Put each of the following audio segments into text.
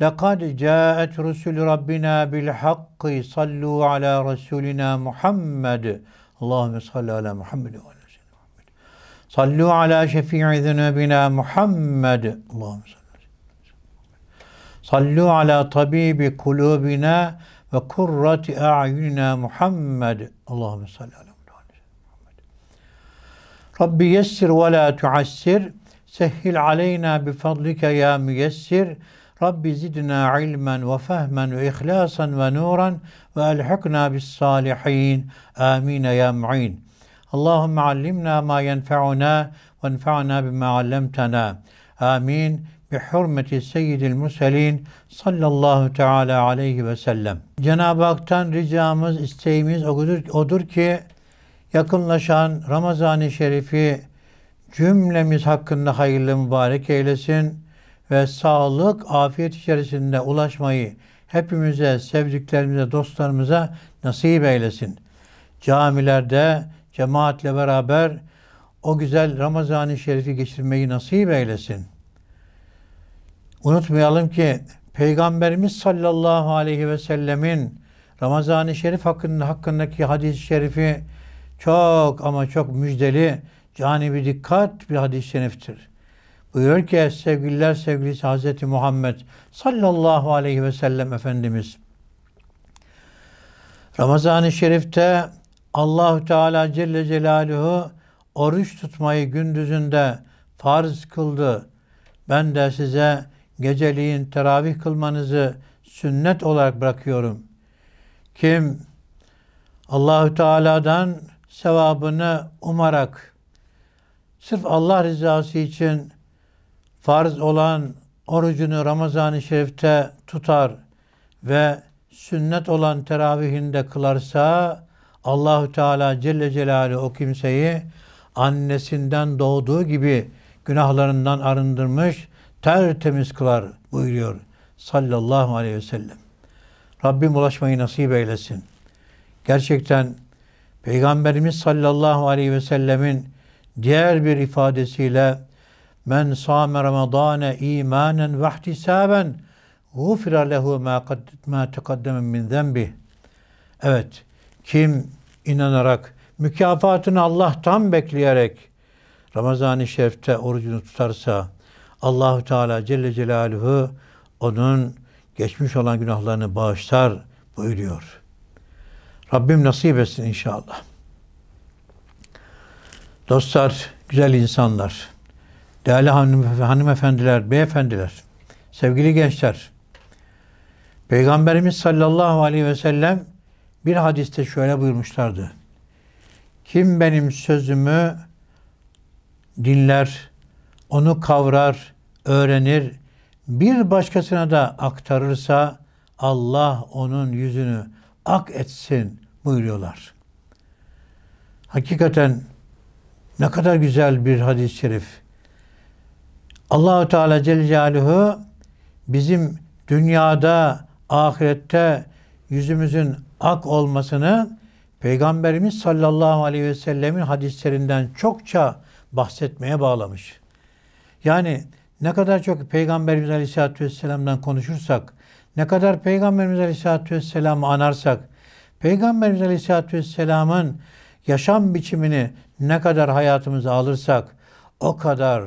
لَقَدْ جَاءَتْ رُسُلُ رَبِّنَا بِالْحَقِّ صَلُّوا عَلَى رَسُولِنَا مُحَمَّدٍ اللّٰهُمَّ صَلَّ عَلَى مُحَمَّدٍ وَعَلَى سَيِّدِنَا مُحَمَّدٍ صَلُّوا عَلَى شَفِيعِ ذُنُوبِنَا مُحَمَّدٍ اللّٰهُمَّ صَلُّوا عَلَى طَبِيبِ قُلُوبِنَا وَكُرَّةِ أَعْيُنِنَا مُحَمَّدٍ اللّٰهُمَّ صَلَّ عَلَى مُحَمَّدٍ رَبِّ يَسِّرْ وَلَا تُعَسِّرْ سَهِّلْ عَلَيْنَا بِفَضْلِكَ يَا مُيَسِّرْ Rabbi zidna ilmen ve fehmen ve ihlasan ve nuran ve elhikna bis salihin. Amin ya mu'in. Allahümme allimna ma yenfe'una ve enfe'na bima allemtena. Amin. Bihurmeti seyyidil muselin sallallahu teala aleyhi ve sellem. Cenab-ı Hak'tan ricamız, isteğimiz odur, odur ki yakınlaşan Ramazan-ı Şerif'i cümlemiz hakkında hayırlı mübarek eylesin ve sağlık, afiyet içerisinde ulaşmayı hepimize, sevdiklerimize, dostlarımıza nasip eylesin. Camilerde cemaatle beraber o güzel Ramazan-ı Şerif'i geçirmeyi nasip eylesin. Unutmayalım ki Peygamberimiz sallallahu aleyhi ve sellemin Ramazan-ı Şerif hakkında, hakkındaki hadis-i şerifi çok ama çok müjdeli, canibi dikkat bir hadis-i şeriftir. Buyuruyor ki sevgililer sevgilisi Hazreti Muhammed sallallahu aleyhi ve sellem Efendimiz. Ramazan-ı Şerif'te Allahü Teala Celle Celaluhu oruç tutmayı gündüzünde farz kıldı. Ben de size geceliğin teravih kılmanızı sünnet olarak bırakıyorum. Kim Allahü Teala'dan sevabını umarak sırf Allah rızası için farz olan orucunu Ramazan-ı Şerif'te tutar ve sünnet olan teravihinde kılarsa Allahü Teala Celle Celaluhu o kimseyi annesinden doğduğu gibi günahlarından arındırmış, tertemiz kılar buyuruyor sallallahu aleyhi ve sellem. Rabbim ulaşmayı nasip eylesin. Gerçekten Peygamberimiz sallallahu aleyhi ve sellemin diğer bir ifadesiyle Men sâme Ramazâne îmânen ve ihtisâben gufira lehu ma tekaddeme min zenbih. Evet, kim inanarak, mükafatını Allah'tan bekleyerek Ramazan-ı Şerif'te orucunu tutarsa Allahu Teala Celle Celaluhu onun geçmiş olan günahlarını bağışlar buyuruyor. Rabbim nasip etsin inşallah. Dostlar, güzel insanlar. Değerli hanım, hanımefendiler, beyefendiler, sevgili gençler, Peygamberimiz sallallahu aleyhi ve sellem bir hadiste şöyle buyurmuşlardı. Kim benim sözümü dinler, onu kavrar, öğrenir, bir başkasına da aktarırsa Allah onun yüzünü ak etsin buyuruyorlar. Hakikaten ne kadar güzel bir hadis-i şerif. Allahü Teala Celle Celaluhu bizim dünyada, ahirette yüzümüzün ak olmasını Peygamberimiz sallallahu aleyhi ve sellemin hadislerinden çokça bahsetmeye bağlamış. Yani ne kadar çok Peygamberimiz Aleyhisselatü Vesselam'dan konuşursak, ne kadar Peygamberimiz Aleyhisselatü Vesselam'ı anarsak, Peygamberimiz Aleyhisselatü Vesselam'ın yaşam biçimini ne kadar hayatımıza alırsak, o kadar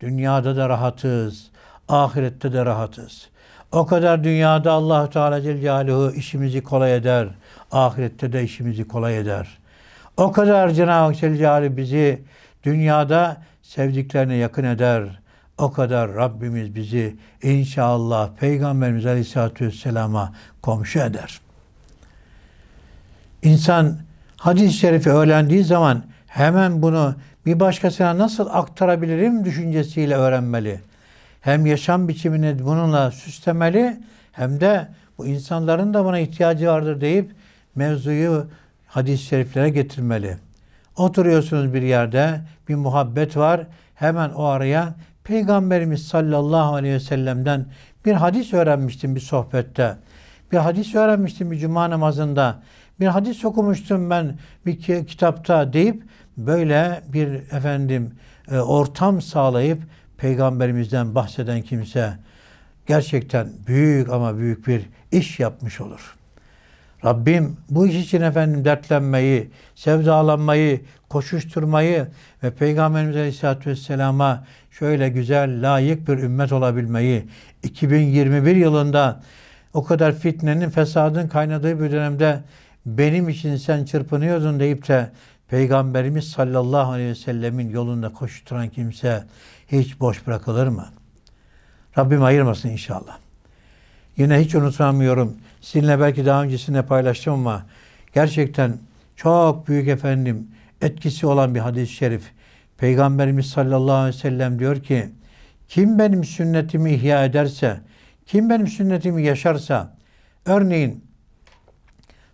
Dünyada da rahatız. Ahirette de rahatız. O kadar dünyada allah Teala Celaluhu işimizi kolay eder. Ahirette de işimizi kolay eder. O kadar Cenab-ı Hak bizi dünyada sevdiklerine yakın eder. O kadar Rabbimiz bizi inşallah Peygamberimiz Aleyhisselatü Vesselam'a komşu eder. İnsan hadis-i şerifi öğrendiği zaman hemen bunu bir başkasına nasıl aktarabilirim düşüncesiyle öğrenmeli. Hem yaşam biçimini bununla süslemeli hem de bu insanların da buna ihtiyacı vardır deyip mevzuyu hadis-i şeriflere getirmeli. Oturuyorsunuz bir yerde, bir muhabbet var. Hemen o araya Peygamberimiz sallallahu aleyhi ve sellem'den bir hadis öğrenmiştim bir sohbette. Bir hadis öğrenmiştim bir cuma namazında. Bir hadis okumuştum ben bir kitapta deyip böyle bir efendim e, ortam sağlayıp peygamberimizden bahseden kimse gerçekten büyük ama büyük bir iş yapmış olur. Rabbim bu iş için efendim dertlenmeyi, sevdalanmayı, koşuşturmayı ve Peygamberimiz Aleyhisselatü Vesselam'a şöyle güzel, layık bir ümmet olabilmeyi 2021 yılında o kadar fitnenin, fesadın kaynadığı bir dönemde benim için sen çırpınıyordun deyip de Peygamberimiz sallallahu aleyhi ve sellemin yolunda koşturan kimse hiç boş bırakılır mı? Rabbim ayırmasın inşallah. Yine hiç unutamıyorum. Sizinle belki daha öncesinde paylaştım ama gerçekten çok büyük efendim etkisi olan bir hadis-i şerif. Peygamberimiz sallallahu aleyhi ve sellem diyor ki kim benim sünnetimi ihya ederse, kim benim sünnetimi yaşarsa, örneğin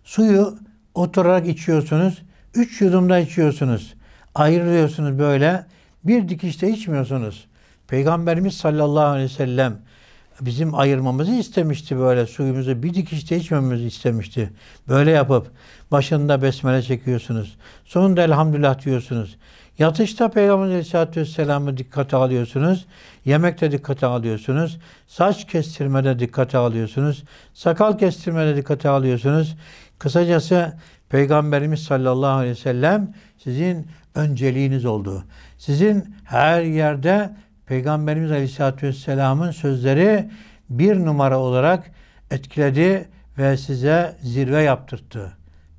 suyu oturarak içiyorsunuz, Üç yudumda içiyorsunuz. Ayrılıyorsunuz böyle. Bir dikişte içmiyorsunuz. Peygamberimiz sallallahu aleyhi ve sellem bizim ayırmamızı istemişti böyle suyumuzu bir dikişte içmemizi istemişti. Böyle yapıp başında besmele çekiyorsunuz. Sonunda elhamdülillah diyorsunuz. Yatışta Peygamber Aleyhisselatü Vesselam'ı dikkate alıyorsunuz. Yemekte dikkate alıyorsunuz. Saç kestirmede dikkate alıyorsunuz. Sakal kestirmede dikkate alıyorsunuz. Kısacası Peygamberimiz sallallahu aleyhi ve sellem sizin önceliğiniz oldu. Sizin her yerde Peygamberimiz aleyhissalatü vesselamın sözleri bir numara olarak etkiledi ve size zirve yaptırttı.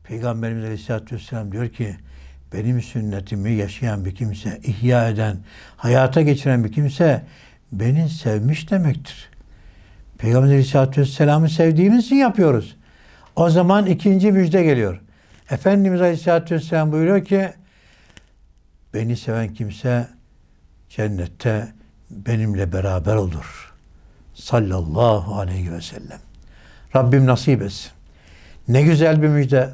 Peygamberimiz aleyhissalatü vesselam diyor ki benim sünnetimi yaşayan bir kimse, ihya eden, hayata geçiren bir kimse beni sevmiş demektir. Peygamberimiz Aleyhisselatü Vesselam'ı sevdiğimiz için yapıyoruz. O zaman ikinci müjde geliyor. Efendimiz Aleyhisselatü Vesselam buyuruyor ki beni seven kimse cennette benimle beraber olur. Sallallahu aleyhi ve sellem. Rabbim nasip etsin. Ne güzel bir müjde.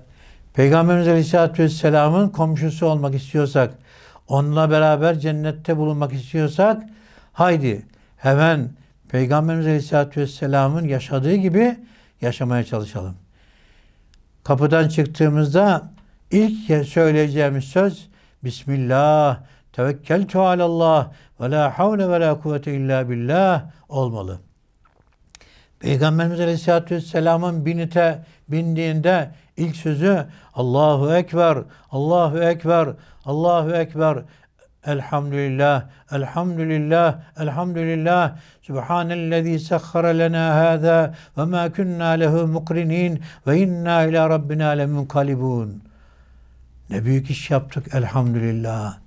Peygamberimiz Aleyhisselatü Vesselam'ın komşusu olmak istiyorsak, onunla beraber cennette bulunmak istiyorsak, haydi hemen Peygamberimiz Aleyhisselatü Vesselam'ın yaşadığı gibi yaşamaya çalışalım. Kapıdan çıktığımızda ilk söyleyeceğimiz söz Bismillah, tevekkeltu alallah ve la havle ve la kuvvete illa billah olmalı. Peygamberimiz Aleyhisselatü Vesselam'ın binite bindiğinde ilk sözü Allahu Ekber, Allahu Ekber, Allahu Ekber Elhamdülillah, elhamdülillah, elhamdülillah. Subhanellezî sekhara lana hâzâ ve mâ künnâ lehu mukrinin ve inna ila rabbinâ lemunkalibûn. Ne büyük iş yaptık elhamdülillah.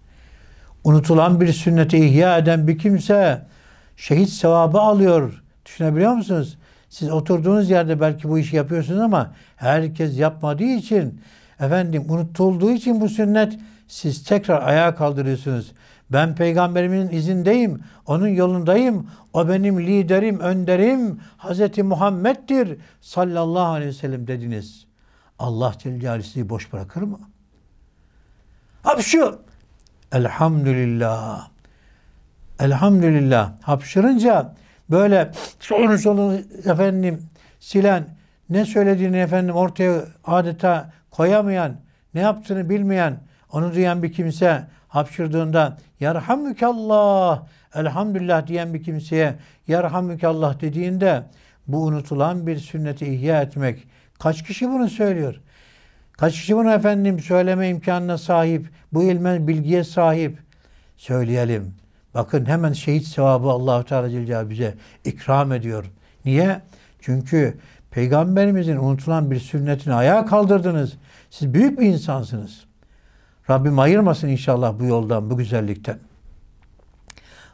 Unutulan bir sünneti ihya eden bir kimse şehit sevabı alıyor. Düşünebiliyor musunuz? Siz oturduğunuz yerde belki bu işi yapıyorsunuz ama herkes yapmadığı için efendim unutulduğu için bu sünnet siz tekrar ayağa kaldırıyorsunuz. Ben peygamberimin izindeyim, onun yolundayım. O benim liderim, önderim. Hazreti Muhammed'dir sallallahu aleyhi ve sellem dediniz. Allah Celle sizi boş bırakır mı? Hapşu. Elhamdülillah. Elhamdülillah. Hapşırınca böyle solunu solunu efendim silen, ne söylediğini efendim ortaya adeta koyamayan, ne yaptığını bilmeyen, onu duyan bir kimse hapşırdığında Yerhamükallah, Elhamdülillah diyen bir kimseye Yerhamükallah dediğinde bu unutulan bir sünneti ihya etmek. Kaç kişi bunu söylüyor? Kaç kişi bunu efendim söyleme imkanına sahip, bu ilme, bilgiye sahip? Söyleyelim. Bakın hemen şehit sevabı Allahu Teala Celle bize ikram ediyor. Niye? Çünkü peygamberimizin unutulan bir sünnetini ayağa kaldırdınız. Siz büyük bir insansınız. Rabbim ayırmasın inşallah bu yoldan, bu güzellikten.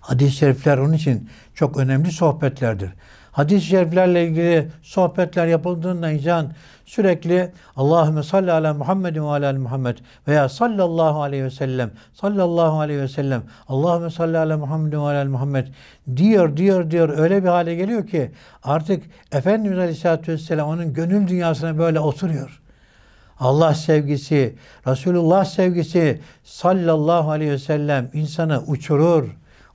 Hadis-i şerifler onun için çok önemli sohbetlerdir. Hadis-i şeriflerle ilgili sohbetler yapıldığında insan sürekli Allahümme salli ala Muhammedin ve ala Muhammed veya sallallahu aleyhi ve sellem sallallahu aleyhi ve sellem Allahümme salli ala Muhammedin ve ala Muhammed diyor diyor diyor öyle bir hale geliyor ki artık Efendimiz Aleyhisselatü Vesselam onun gönül dünyasına böyle oturuyor. Allah sevgisi, Resulullah sevgisi sallallahu aleyhi ve sellem insanı uçurur.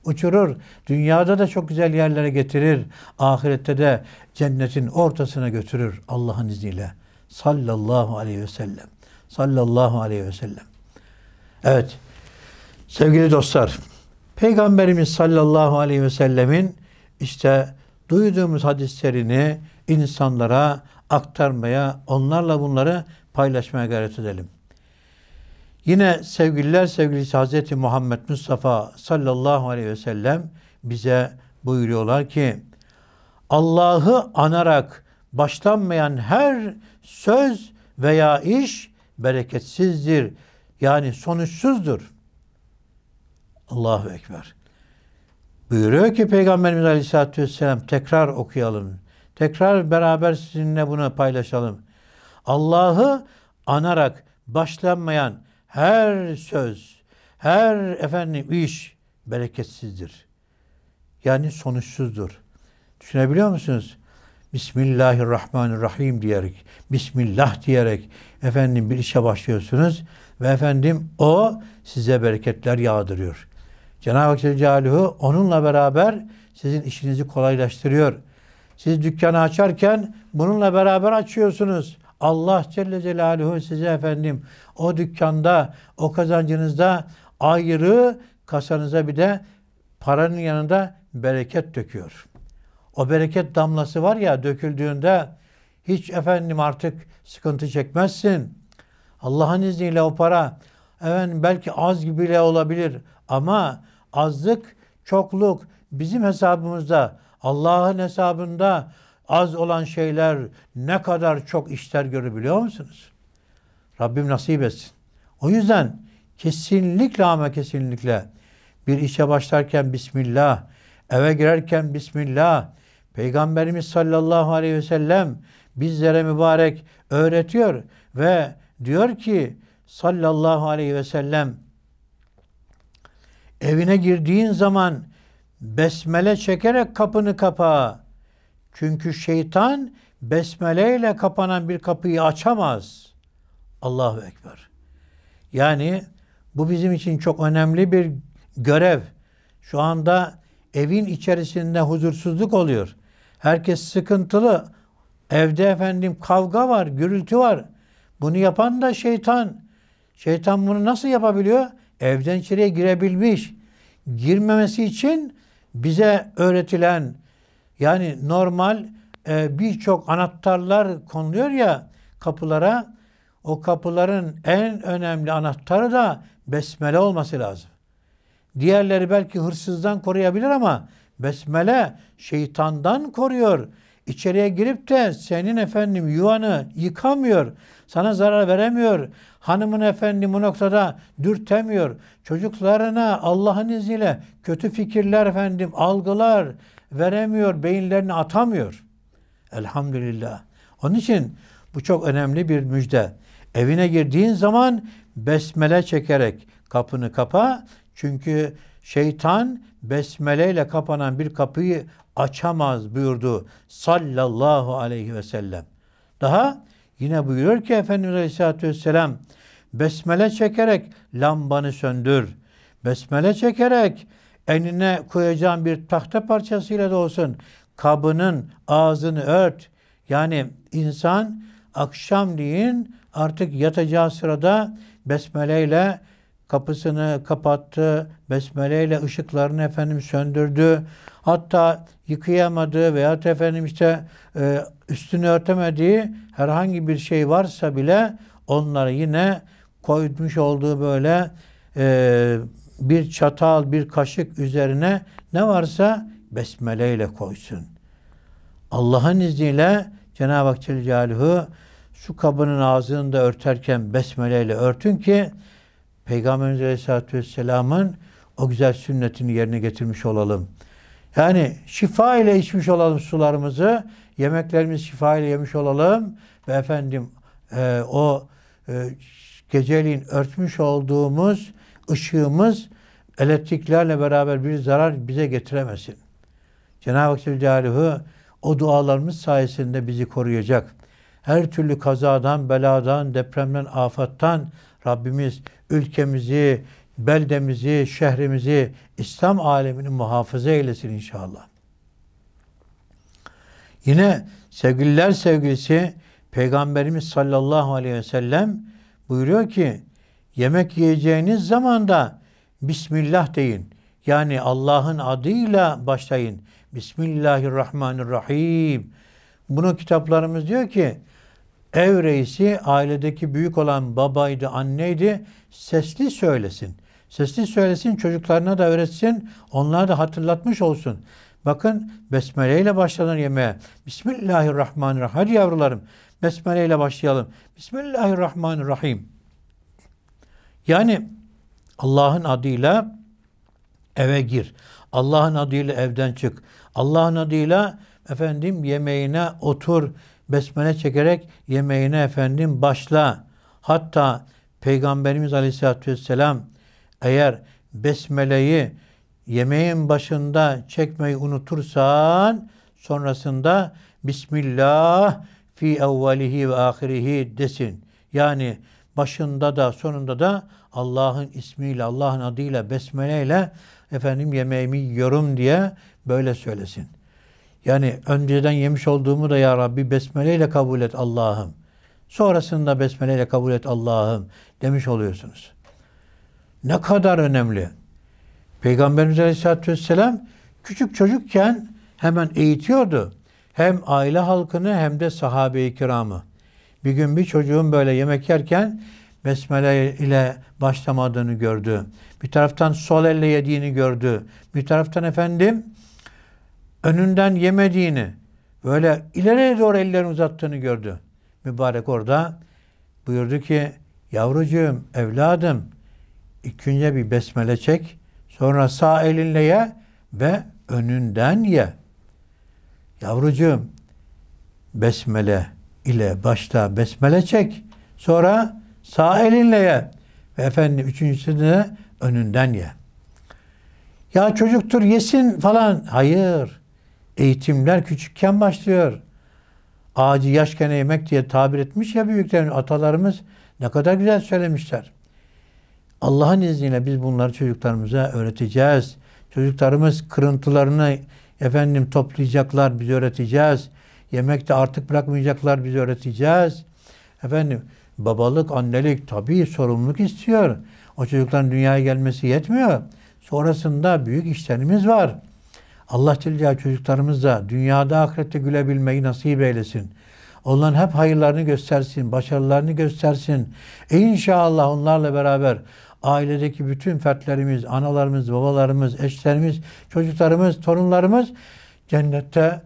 Uçurur. Dünyada da çok güzel yerlere getirir. Ahirette de cennetin ortasına götürür Allah'ın izniyle. Sallallahu aleyhi ve sellem. Sallallahu aleyhi ve sellem. Evet. Sevgili dostlar, Peygamberimiz sallallahu aleyhi ve sellemin işte duyduğumuz hadislerini insanlara aktarmaya, onlarla bunları paylaşmaya gayret edelim. Yine sevgililer sevgilisi Hz. Muhammed Mustafa sallallahu aleyhi ve sellem bize buyuruyorlar ki Allah'ı anarak başlanmayan her söz veya iş bereketsizdir. Yani sonuçsuzdur. Allahu Ekber. Buyuruyor ki Peygamberimiz Aleyhisselatü Vesselam tekrar okuyalım. Tekrar beraber sizinle bunu paylaşalım. Allah'ı anarak başlanmayan her söz, her efendim iş bereketsizdir. Yani sonuçsuzdur. Düşünebiliyor musunuz? Bismillahirrahmanirrahim diyerek, Bismillah diyerek efendim bir işe başlıyorsunuz ve efendim o size bereketler yağdırıyor. Cenab-ı Hak Celaluhu onunla beraber sizin işinizi kolaylaştırıyor. Siz dükkanı açarken bununla beraber açıyorsunuz. Allah Celle Celaluhu size efendim o dükkanda, o kazancınızda ayrı kasanıza bir de paranın yanında bereket döküyor. O bereket damlası var ya döküldüğünde hiç efendim artık sıkıntı çekmezsin. Allah'ın izniyle o para efendim belki az gibi bile olabilir ama azlık, çokluk bizim hesabımızda, Allah'ın hesabında az olan şeyler ne kadar çok işler görebiliyor musunuz? Rabbim nasip etsin. O yüzden kesinlikle ama kesinlikle bir işe başlarken Bismillah, eve girerken Bismillah, Peygamberimiz sallallahu aleyhi ve sellem bizlere mübarek öğretiyor ve diyor ki sallallahu aleyhi ve sellem Evine girdiğin zaman besmele çekerek kapını kapa. Çünkü şeytan besmeleyle kapanan bir kapıyı açamaz. Allahu Ekber. Yani bu bizim için çok önemli bir görev. Şu anda evin içerisinde huzursuzluk oluyor. Herkes sıkıntılı. Evde efendim kavga var, gürültü var. Bunu yapan da şeytan. Şeytan bunu nasıl yapabiliyor? evden içeriye girebilmiş. Girmemesi için bize öğretilen yani normal e, birçok anahtarlar konuluyor ya kapılara. O kapıların en önemli anahtarı da besmele olması lazım. Diğerleri belki hırsızdan koruyabilir ama besmele şeytandan koruyor. İçeriye girip de senin efendim yuvanı yıkamıyor. Sana zarar veremiyor. Hanımın efendi bu noktada dürtemiyor. Çocuklarına Allah'ın izniyle kötü fikirler efendim algılar veremiyor. Beyinlerini atamıyor. Elhamdülillah. Onun için bu çok önemli bir müjde. Evine girdiğin zaman besmele çekerek kapını kapa. Çünkü şeytan besmeleyle kapanan bir kapıyı açamaz buyurdu sallallahu aleyhi ve sellem. Daha Yine buyuruyor ki Efendimiz Aleyhisselatü Vesselam besmele çekerek lambanı söndür. Besmele çekerek enine koyacağın bir tahta parçasıyla da olsun kabının ağzını ört. Yani insan akşamleyin artık yatacağı sırada besmeleyle kapısını kapattı, besmeleyle ışıklarını efendim söndürdü. Hatta yıkayamadığı veya efendim işte e, üstünü örtemediği herhangi bir şey varsa bile onları yine koymuş olduğu böyle e, bir çatal, bir kaşık üzerine ne varsa besmeleyle koysun. Allah'ın izniyle Cenab-ı Hak Celle su kabının ağzını da örterken besmeleyle örtün ki Peygamberimiz Aleyhisselatü Vesselam'ın o güzel sünnetini yerine getirmiş olalım. Yani şifa ile içmiş olalım sularımızı, yemeklerimizi şifa ile yemiş olalım ve efendim e, o e, geceliğin örtmüş olduğumuz ışığımız elektriklerle beraber bir zarar bize getiremesin. Cenab-ı Hak Celaluhu o dualarımız sayesinde bizi koruyacak. Her türlü kazadan, beladan, depremden, afattan Rabbimiz ülkemizi, beldemizi, şehrimizi İslam alemini muhafaza eylesin inşallah. Yine sevgililer sevgilisi Peygamberimiz sallallahu aleyhi ve sellem buyuruyor ki yemek yiyeceğiniz zaman da Bismillah deyin. Yani Allah'ın adıyla başlayın. Bismillahirrahmanirrahim. Bunu kitaplarımız diyor ki Ev reisi ailedeki büyük olan babaydı, anneydi. Sesli söylesin. Sesli söylesin, çocuklarına da öğretsin. Onlar da hatırlatmış olsun. Bakın besmele ile başlanır yemeğe. Bismillahirrahmanirrahim. Hadi yavrularım besmele ile başlayalım. Bismillahirrahmanirrahim. Yani Allah'ın adıyla eve gir. Allah'ın adıyla evden çık. Allah'ın adıyla efendim yemeğine otur besmele çekerek yemeğine efendim başla. Hatta Peygamberimiz Aleyhisselatü Vesselam eğer besmeleyi yemeğin başında çekmeyi unutursan sonrasında Bismillah fi evvelihi ve ahirihi desin. Yani başında da sonunda da Allah'ın ismiyle, Allah'ın adıyla, besmeleyle efendim yemeğimi yiyorum diye böyle söylesin. Yani önceden yemiş olduğumu da ya Rabbi besmele kabul et Allah'ım. Sonrasında besmele ile kabul et Allah'ım demiş oluyorsunuz. Ne kadar önemli. Peygamberimiz Aleyhisselatü Vesselam küçük çocukken hemen eğitiyordu. Hem aile halkını hem de sahabe-i kiramı. Bir gün bir çocuğun böyle yemek yerken besmele ile başlamadığını gördü. Bir taraftan sol elle yediğini gördü. Bir taraftan efendim önünden yemediğini, böyle ileriye doğru ellerini uzattığını gördü. Mübarek orada buyurdu ki, yavrucuğum, evladım, ilk bir besmele çek, sonra sağ elinle ye ve önünden ye. Yavrucuğum, besmele ile başta besmele çek, sonra sağ elinle ye ve efendim üçüncüsü de önünden ye. Ya çocuktur yesin falan. Hayır. Eğitimler küçükken başlıyor. Ağacı yaşken eğmek diye tabir etmiş ya büyüklerimiz, atalarımız ne kadar güzel söylemişler. Allah'ın izniyle biz bunları çocuklarımıza öğreteceğiz. Çocuklarımız kırıntılarını efendim toplayacaklar, biz öğreteceğiz. Yemekte artık bırakmayacaklar, biz öğreteceğiz. Efendim babalık, annelik tabii sorumluluk istiyor. O çocukların dünyaya gelmesi yetmiyor. Sonrasında büyük işlerimiz var. Allah Celle çocuklarımıza dünyada ahirette gülebilmeyi nasip eylesin. Onların hep hayırlarını göstersin, başarılarını göstersin. E inşallah onlarla beraber ailedeki bütün fertlerimiz, analarımız, babalarımız, eşlerimiz, çocuklarımız, torunlarımız cennette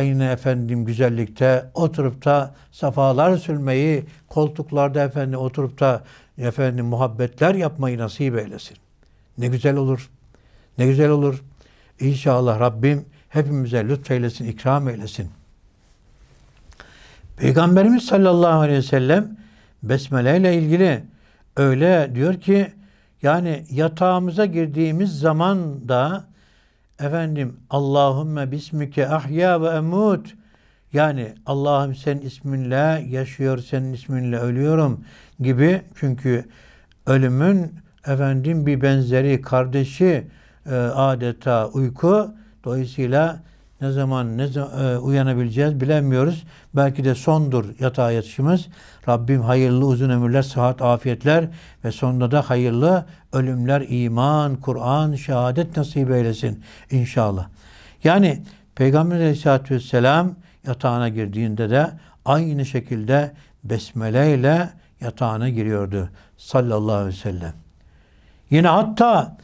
yine efendim güzellikte oturup da safalar sürmeyi, koltuklarda efendim oturup da efendim muhabbetler yapmayı nasip eylesin. Ne güzel olur. Ne güzel olur. İnşallah Rabbim hepimize lütfeylesin, ikram eylesin. Peygamberimiz sallallahu aleyhi ve sellem besmele ile ilgili öyle diyor ki yani yatağımıza girdiğimiz zaman da efendim Allahümme bismike ahya ve emut yani Allah'ım senin isminle yaşıyor, senin isminle ölüyorum gibi çünkü ölümün efendim bir benzeri, kardeşi, e, adeta uyku. Dolayısıyla ne zaman ne e, uyanabileceğiz bilemiyoruz. Belki de sondur yatağa yatışımız. Rabbim hayırlı uzun ömürler, sıhhat, afiyetler ve sonunda da hayırlı ölümler, iman, Kur'an, şehadet nasip eylesin inşallah. Yani Peygamber Aleyhisselatü Vesselam yatağına girdiğinde de aynı şekilde besmele ile yatağına giriyordu sallallahu aleyhi ve sellem. Yine hatta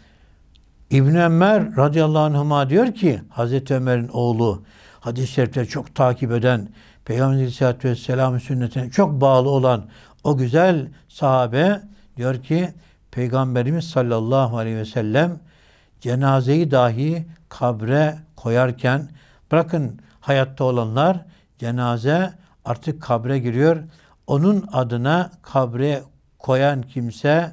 İbn Ömer radıyallahu anhuma diyor ki Hazreti Ömer'in oğlu hadis-i şerifleri çok takip eden Peygamber Aleyhisselatü Vesselam'ın sünnetine çok bağlı olan o güzel sahabe diyor ki Peygamberimiz sallallahu aleyhi ve sellem cenazeyi dahi kabre koyarken bırakın hayatta olanlar cenaze artık kabre giriyor. Onun adına kabre koyan kimse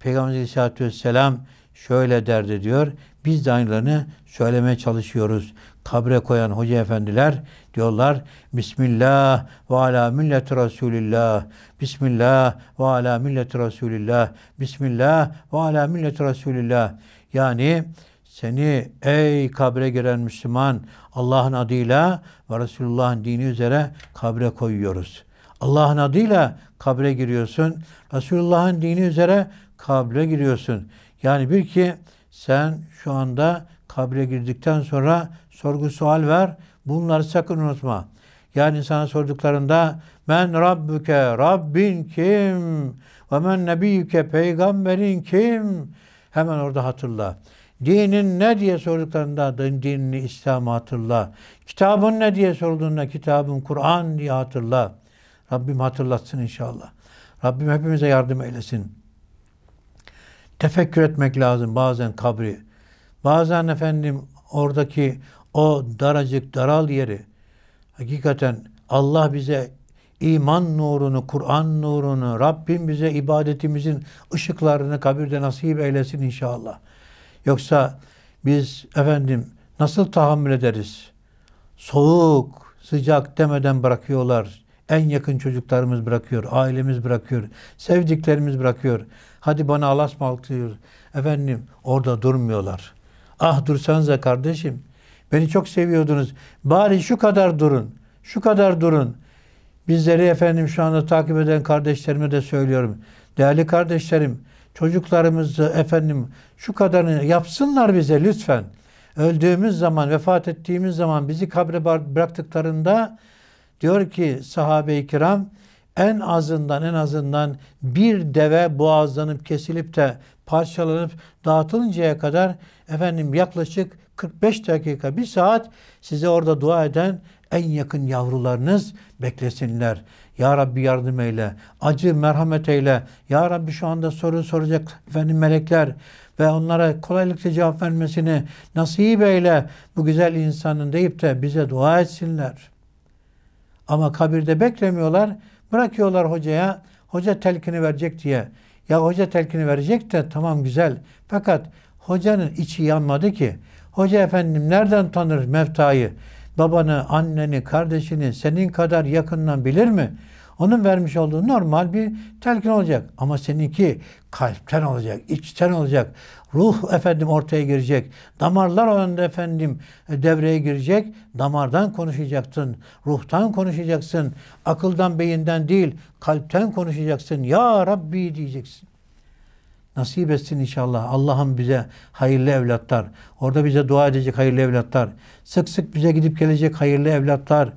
Peygamber Aleyhisselatü Vesselam şöyle derdi diyor. Biz de aynılarını söylemeye çalışıyoruz. Kabre koyan hoca efendiler diyorlar. Bismillah ve ala milleti Resulillah. Bismillah ve ala milleti Resulillah. Bismillah ve ala milleti Resulillah. Yani seni ey kabre giren Müslüman Allah'ın adıyla ve Resulullah'ın dini üzere kabre koyuyoruz. Allah'ın adıyla kabre giriyorsun. Resulullah'ın dini üzere kabre giriyorsun. Yani bir ki sen şu anda kabre girdikten sonra sorgu sual ver. Bunları sakın unutma. Yani sana sorduklarında men rabbuke Rabbin kim? Ve men nebiyüke peygamberin kim? Hemen orada hatırla. Dinin ne diye sorduklarında dinini İslam'ı hatırla. Kitabın ne diye sorduğunda kitabın Kur'an diye hatırla. Rabbim hatırlatsın inşallah. Rabbim hepimize yardım eylesin tefekkür etmek lazım bazen kabri. Bazen efendim oradaki o daracık daral yeri hakikaten Allah bize iman nurunu, Kur'an nurunu, Rabbim bize ibadetimizin ışıklarını kabirde nasip eylesin inşallah. Yoksa biz efendim nasıl tahammül ederiz? Soğuk, sıcak demeden bırakıyorlar. En yakın çocuklarımız bırakıyor, ailemiz bırakıyor, sevdiklerimiz bırakıyor. Hadi bana alasmalık diyor. Efendim orada durmuyorlar. Ah dursanıza kardeşim. Beni çok seviyordunuz. Bari şu kadar durun. Şu kadar durun. Bizleri efendim şu anda takip eden kardeşlerime de söylüyorum. Değerli kardeşlerim, çocuklarımızı efendim şu kadarını yapsınlar bize lütfen. Öldüğümüz zaman, vefat ettiğimiz zaman bizi kabre bıraktıklarında diyor ki sahabe-i kiram en azından en azından bir deve boğazlanıp kesilip de parçalanıp dağıtılıncaya kadar efendim yaklaşık 45 dakika bir saat size orada dua eden en yakın yavrularınız beklesinler. Ya Rabbi yardım eyle, acı merhamet eyle. Ya Rabbi şu anda soru soracak efendim melekler ve onlara kolaylıkla cevap vermesini nasip eyle bu güzel insanın deyip de bize dua etsinler. Ama kabirde beklemiyorlar Bırakıyorlar hocaya. Hoca telkini verecek diye. Ya hoca telkini verecek de tamam güzel. Fakat hocanın içi yanmadı ki. Hoca efendim nereden tanır Mevta'yı? Babanı, anneni, kardeşini senin kadar yakından bilir mi? Onun vermiş olduğu normal bir telkin olacak. Ama seninki kalpten olacak, içten olacak. Ruh efendim ortaya girecek. Damarlar önünde efendim e, devreye girecek. Damardan konuşacaksın. Ruhtan konuşacaksın. Akıldan, beyinden değil, kalpten konuşacaksın. Ya Rabbi diyeceksin. Nasip etsin inşallah. Allah'ım bize hayırlı evlatlar. Orada bize dua edecek hayırlı evlatlar. Sık sık bize gidip gelecek hayırlı evlatlar.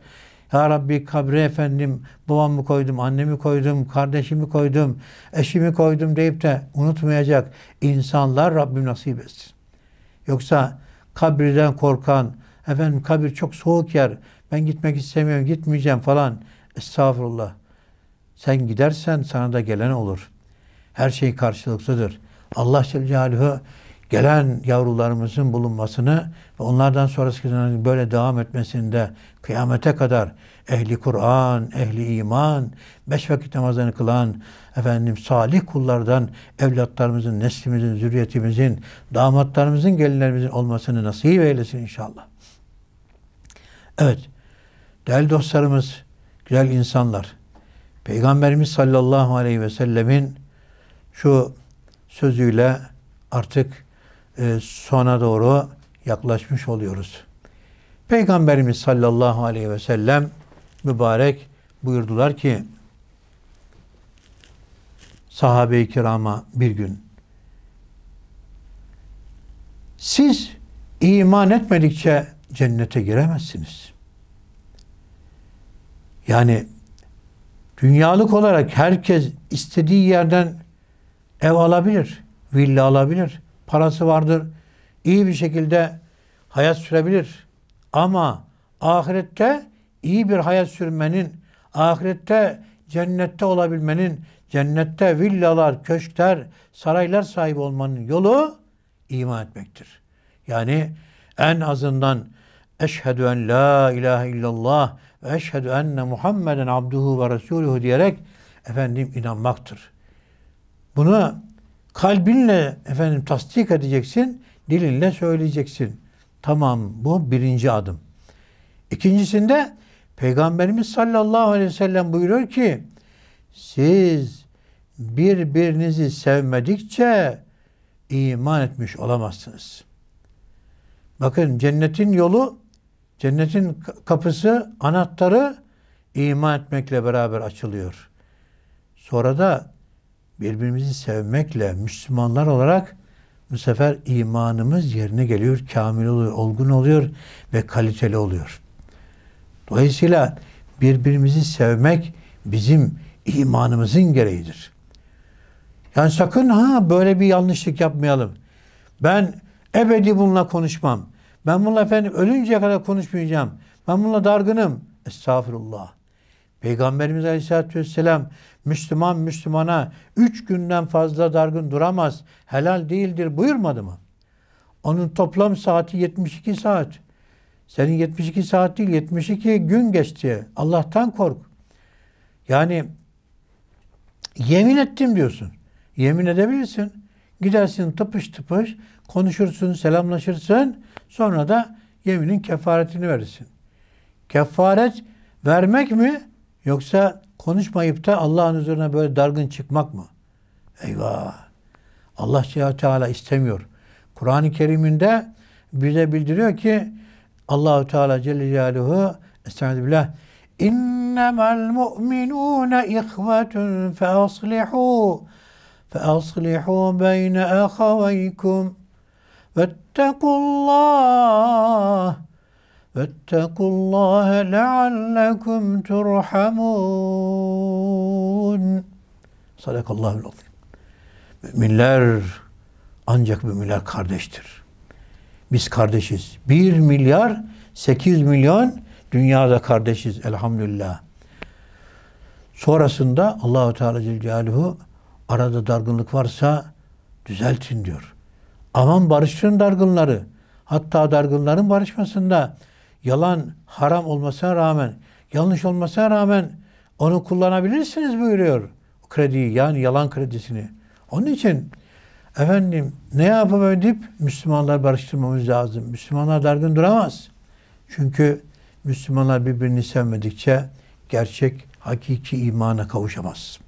Ya Rabbi kabre efendim babamı koydum, annemi koydum, kardeşimi koydum, eşimi koydum deyip de unutmayacak insanlar Rabbim nasip etsin. Yoksa kabirden korkan, efendim kabir çok soğuk yer, ben gitmek istemiyorum, gitmeyeceğim falan. Estağfurullah. Sen gidersen sana da gelen olur. Her şey karşılıklıdır. Allah Celle Celaluhu gelen yavrularımızın bulunmasını ve onlardan sonraki böyle devam etmesini de kıyamete kadar ehli Kur'an, ehli iman, beş vakit namazını kılan efendim salih kullardan evlatlarımızın, neslimizin, zürriyetimizin, damatlarımızın, gelinlerimizin olmasını nasip eylesin inşallah. Evet. Değerli dostlarımız, güzel insanlar. Peygamberimiz sallallahu aleyhi ve sellemin şu sözüyle artık e, sona doğru yaklaşmış oluyoruz. Peygamberimiz sallallahu aleyhi ve sellem mübarek buyurdular ki sahabe-i kirama bir gün siz iman etmedikçe cennete giremezsiniz. Yani dünyalık olarak herkes istediği yerden ev alabilir, villa alabilir, parası vardır, iyi bir şekilde hayat sürebilir. Ama ahirette iyi bir hayat sürmenin, ahirette cennette olabilmenin, cennette villalar, köşkler, saraylar sahibi olmanın yolu iman etmektir. Yani en azından eşhedü en la ilahe illallah ve eşhedü enne Muhammeden abduhu ve resuluhu diyerek efendim inanmaktır. Bunu kalbinle efendim tasdik edeceksin, dilinle söyleyeceksin. Tamam bu birinci adım. İkincisinde Peygamberimiz sallallahu aleyhi ve sellem buyuruyor ki siz birbirinizi sevmedikçe iman etmiş olamazsınız. Bakın cennetin yolu, cennetin kapısı, anahtarı iman etmekle beraber açılıyor. Sonra da birbirimizi sevmekle Müslümanlar olarak bu sefer imanımız yerine geliyor, kamil oluyor, olgun oluyor ve kaliteli oluyor. Dolayısıyla birbirimizi sevmek bizim imanımızın gereğidir. Yani sakın ha böyle bir yanlışlık yapmayalım. Ben ebedi bununla konuşmam. Ben bununla efendim ölünceye kadar konuşmayacağım. Ben bununla dargınım. Estağfurullah. Peygamberimiz Aleyhisselatü Vesselam Müslüman Müslümana üç günden fazla dargın duramaz, helal değildir buyurmadı mı? Onun toplam saati 72 saat. Senin 72 saat değil 72 gün geçti. Allah'tan kork. Yani yemin ettim diyorsun. Yemin edebilirsin. Gidersin tıpış tıpış konuşursun, selamlaşırsın. Sonra da yeminin kefaretini verirsin. Kefaret vermek mi? Yoksa konuşmayıp da Allah'ın üzerine böyle dargın çıkmak mı? Eyvah! Allah Teala istemiyor. Kur'an-ı Kerim'inde bize bildiriyor ki Allahu Teala Celle Celaluhu Estaizu billah İnnemel mu'minûne ihvetun fe aslihû fe aslihû beyne ahavaykum vettekullah واتقوا الله لعلكم turhamun. Sadakallahu azim. Müminler ancak müminler kardeştir. Biz kardeşiz. Bir milyar sekiz milyon dünyada kardeşiz elhamdülillah. Sonrasında Allahu Teala Celaluhu arada dargınlık varsa düzeltin diyor. Aman barıştırın dargınları. Hatta dargınların barışmasında Yalan haram olmasına rağmen, yanlış olmasına rağmen onu kullanabilirsiniz buyuruyor. Krediyi yani yalan kredisini. Onun için efendim ne yapıp edip Müslümanlar barıştırmamız lazım. Müslümanlar dargın duramaz. Çünkü Müslümanlar birbirini sevmedikçe gerçek, hakiki imana kavuşamaz.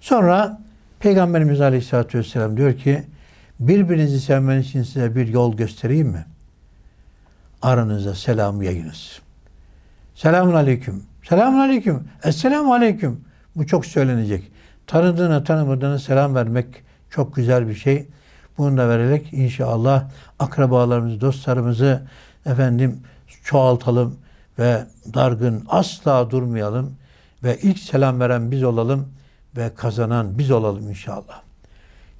Sonra Peygamberimiz Aleyhisselatü Vesselam diyor ki birbirinizi sevmeniz için size bir yol göstereyim mi? Aranıza selam yayınız. Selamun aleyküm. Selamun aleyküm. Esselamu aleyküm. Bu çok söylenecek. Tanıdığına tanımadığına selam vermek çok güzel bir şey. Bunu da vererek inşallah akrabalarımızı, dostlarımızı efendim çoğaltalım ve dargın asla durmayalım ve ilk selam veren biz olalım ve kazanan biz olalım inşallah.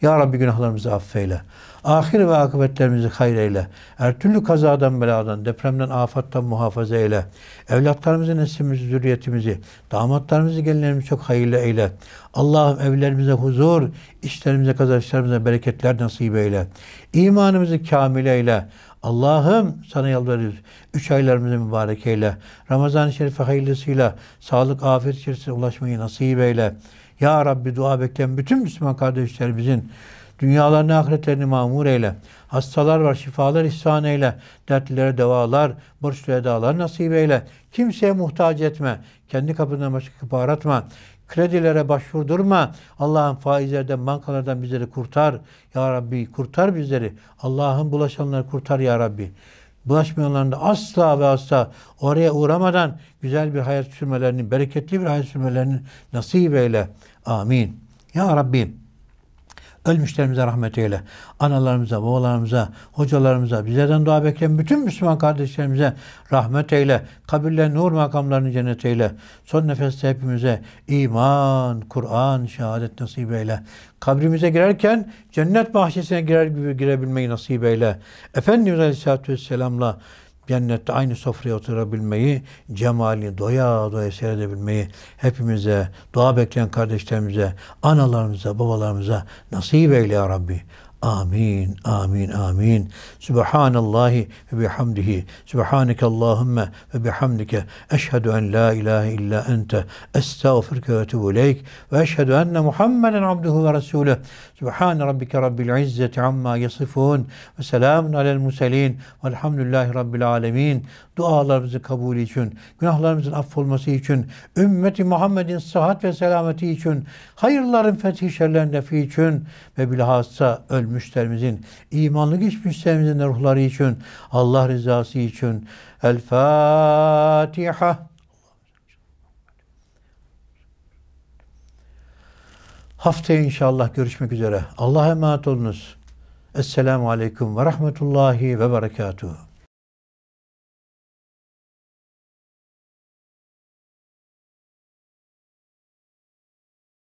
Ya Rabbi günahlarımızı affeyle. Ahir ve akıbetlerimizi hayır eyle. Her türlü kazadan, beladan, depremden, afattan muhafaza eyle. Evlatlarımızı, neslimizi, zürriyetimizi, damatlarımızı, gelinlerimizi çok hayırlı eyle. Allah'ım evlerimize huzur, işlerimize, kazançlarımıza bereketler nasip eyle. İmanımızı kamil eyle. Allah'ım sana yalvarıyoruz. Üç aylarımızı mübarek eyle. Ramazan-ı Şerif'e hayırlısıyla sağlık, afiyet içerisine ulaşmayı nasip eyle. Ya Rabbi dua bekleyen bütün Müslüman kardeşlerimizin dünyalarını ahiretlerini mamur eyle. Hastalar var şifalar ihsan eyle. Dertlilere devalar, borçlu edalar nasip eyle. Kimseye muhtaç etme. Kendi kapından başka kapı aratma. Kredilere başvurdurma. Allah'ın faizlerden, bankalardan bizleri kurtar. Ya Rabbi kurtar bizleri. Allah'ın bulaşanları kurtar Ya Rabbi bulaşmayanların da asla ve asla oraya uğramadan güzel bir hayat sürmelerini, bereketli bir hayat sürmelerini nasip eyle. Amin. Ya Rabbim Ölmüşlerimize rahmet eyle. Analarımıza, babalarımıza, hocalarımıza, bizlerden dua bekleyen bütün Müslüman kardeşlerimize rahmet eyle. Kabirler, nur makamlarını cennet eyle. Son nefeste hepimize iman, Kur'an, şehadet nasip eyle. Kabrimize girerken cennet bahçesine girer gibi girebilmeyi nasip eyle. Efendimiz Aleyhisselatü Vesselam'la cennette aynı sofraya oturabilmeyi, cemali doya doya seyredebilmeyi hepimize, dua bekleyen kardeşlerimize, analarımıza, babalarımıza nasip eyle ya Rabbi. Amin, amin, amin. Subhanallahi ve bihamdihi. Subhaneke Allahümme ve bihamdike. Eşhedü en la ilahe illa ente. Estağfirke ve etubu ileyk. Ve eşhedü enne Muhammeden abduhu ve resulüh. Subhan rabbike rabbil izzeti amma yasifun. Ve selamun alel muselin. Velhamdülillahi rabbil alemin. Dualarımızı kabul için, günahlarımızın affolması için, ümmeti Muhammed'in sıhhat ve selameti için, hayırların fethi şerlerin nefi için ve bilhassa ölme müşterimizin, imanlı iş müşterimizin de ruhları için, Allah rızası için. El Fatiha. Haftaya inşallah görüşmek üzere. Allah'a emanet olunuz. Esselamu Aleyküm ve Rahmetullahi ve Berekatuhu.